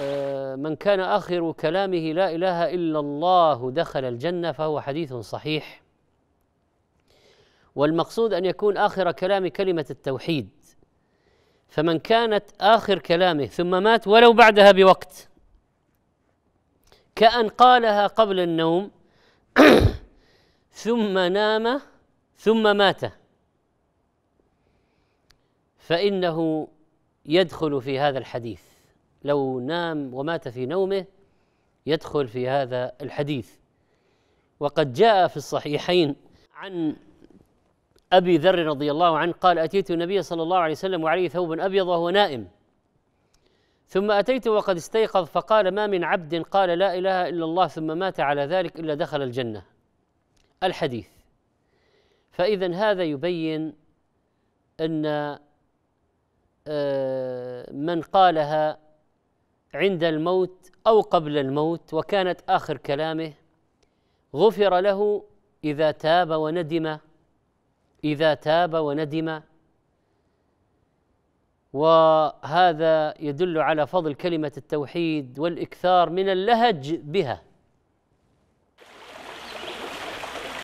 آه، من كان آخر كلامه لا إله إلا الله دخل الجنة فهو حديث صحيح والمقصود أن يكون آخر كلام كلمة التوحيد فمن كانت آخر كلامه ثم مات ولو بعدها بوقت كأن قالها قبل النوم ثم نام ثم مات فإنه يدخل في هذا الحديث لو نام ومات في نومه يدخل في هذا الحديث وقد جاء في الصحيحين عن ابي ذر رضي الله عنه قال اتيت النبي صلى الله عليه وسلم وعليه ثوب ابيض وهو نائم ثم اتيت وقد استيقظ فقال ما من عبد قال لا اله الا الله ثم مات على ذلك الا دخل الجنه الحديث فاذا هذا يبين ان آه، من قالها عند الموت او قبل الموت وكانت اخر كلامه غفر له اذا تاب وندم اذا تاب وندم وهذا يدل على فضل كلمه التوحيد والاكثار من اللهج بها